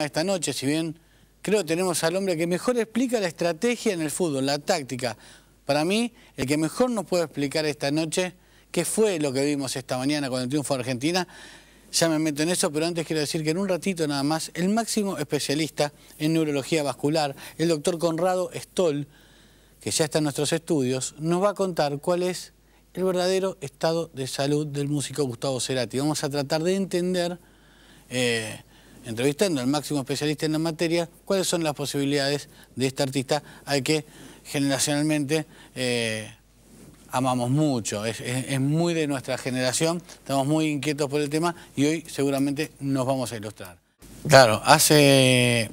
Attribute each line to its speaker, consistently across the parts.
Speaker 1: Esta noche, si bien creo tenemos al hombre que mejor explica la estrategia en el fútbol, la táctica. Para mí, el que mejor nos puede explicar esta noche qué fue lo que vimos esta mañana con el triunfo de Argentina, ya me meto en eso, pero antes quiero decir que en un ratito nada más, el máximo especialista en neurología vascular, el doctor Conrado Stoll, que ya está en nuestros estudios, nos va a contar cuál es el verdadero estado de salud del músico Gustavo Cerati. Vamos a tratar de entender... Eh, entrevistando al máximo especialista en la materia, cuáles son las posibilidades de este artista al que generacionalmente eh, amamos mucho, es, muy de nuestra generación, estamos muy inquietos por el tema y hoy seguramente nos vamos a ilustrar. Claro, hace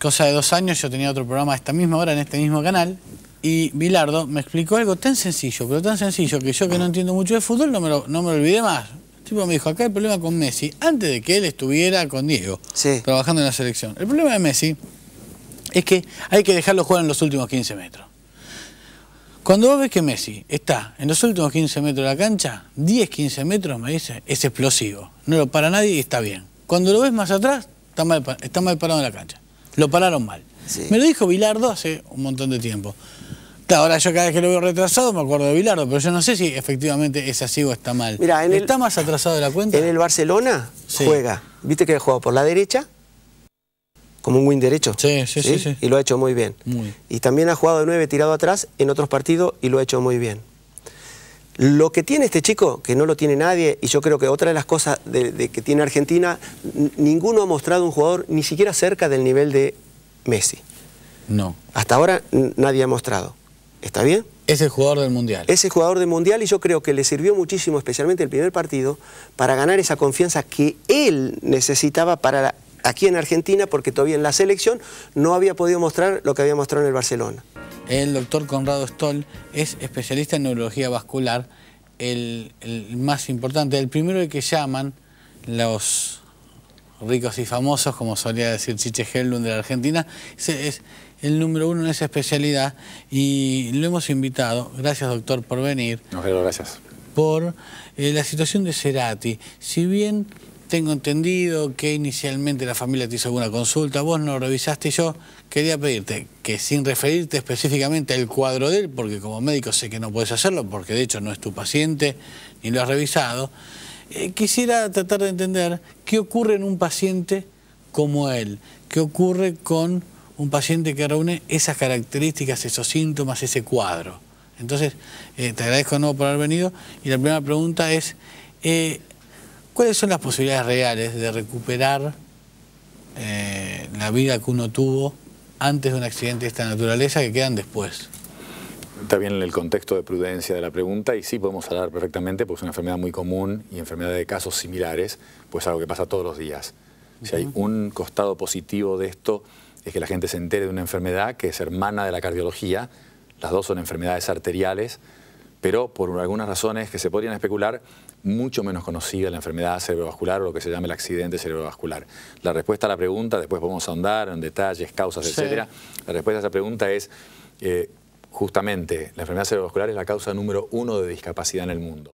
Speaker 1: cosa de dos años yo tenía otro programa a esta misma hora en este mismo canal y Bilardo me explicó algo tan sencillo, pero tan sencillo que yo que no entiendo mucho de fútbol no no me lo olvidé más me dijo, acá el problema con Messi, antes de que él estuviera con Diego, trabajando en la selección, el problema de Messi es que hay que dejarlo jugar en los últimos 15 metros. Cuando vos ves que Messi está en los últimos 15 metros de la cancha, 10, 15 metros, me dice, es explosivo. No lo para nadie y está bien. Cuando lo ves más atrás, está mal, está mal parado en la cancha. Lo pararon mal. Me lo dijo Bilardo hace un montón de tiempo ahora yo cada vez que lo veo retrasado me acuerdo de Bilardo, pero yo no sé si efectivamente es así o está mal. Mira, ¿Está
Speaker 2: más atrasado de la cuenta? En el Barcelona juega, viste que ha jugado por la derecha, como un win derecho. Sí sí, sí, Y lo ha hecho muy bien. Y también ha jugado de nueve tirado atrás en otros partidos y lo ha hecho muy bien. Lo que tiene este chico, que no lo tiene nadie, y yo creo que otra de las cosas de que tiene Argentina, ninguno ha mostrado un jugador ni siquiera cerca del nivel de Messi. No. Hasta ahora nadie ha mostrado. ¿Está bien? Es el jugador del Mundial. Es el jugador del Mundial y yo creo que le sirvió muchísimo, especialmente el primer partido, para ganar esa confianza que él necesitaba para aquí en Argentina, porque todavía en la selección no había podido mostrar lo que había mostrado en el Barcelona. El doctor Conrado
Speaker 1: Stoll es especialista en neurología vascular, el, el más importante, el primero que llaman los ricos y famosos, como solía decir Chiche Hellund de la Argentina, es, el número uno en esa especialidad y lo hemos invitado, gracias doctor por venir.
Speaker 3: No, gracias.
Speaker 1: Por eh, la situación de Cerati. Si bien tengo entendido que inicialmente la familia te hizo alguna consulta, vos no revisaste y yo quería pedirte que sin referirte específicamente al cuadro de él, porque como médico sé que no puedes hacerlo, porque de hecho no es tu paciente ni lo has revisado, eh, quisiera tratar de entender qué ocurre en un paciente como él, qué ocurre con un paciente que reúne esas características, esos síntomas, ese cuadro. Entonces, eh, te agradezco de nuevo por haber venido y la primera pregunta es, eh, ¿cuáles son las posibilidades reales de recuperar la vida que uno tuvo antes de un accidente de esta naturaleza que quedan después?
Speaker 3: Está bien el contexto de prudencia de la pregunta y sí podemos hablar perfectamente porque es una enfermedad muy común y enfermedad de casos similares, pues algo que pasa todos los días. Si hay un costado positivo de esto es que la gente se entere de una enfermedad que es hermana de la cardiología, las dos son enfermedades arteriales, pero por algunas razones que se podrían especular, mucho menos conocida la enfermedad cerebrovascular o lo que se llama el accidente cerebrovascular. La respuesta a la pregunta, después podemos ahondar en detalles, causas, etc. La respuesta a esa pregunta es... Eh, justamente la enfermedad cerebrovascular es la causa número uno de discapacidad en el mundo.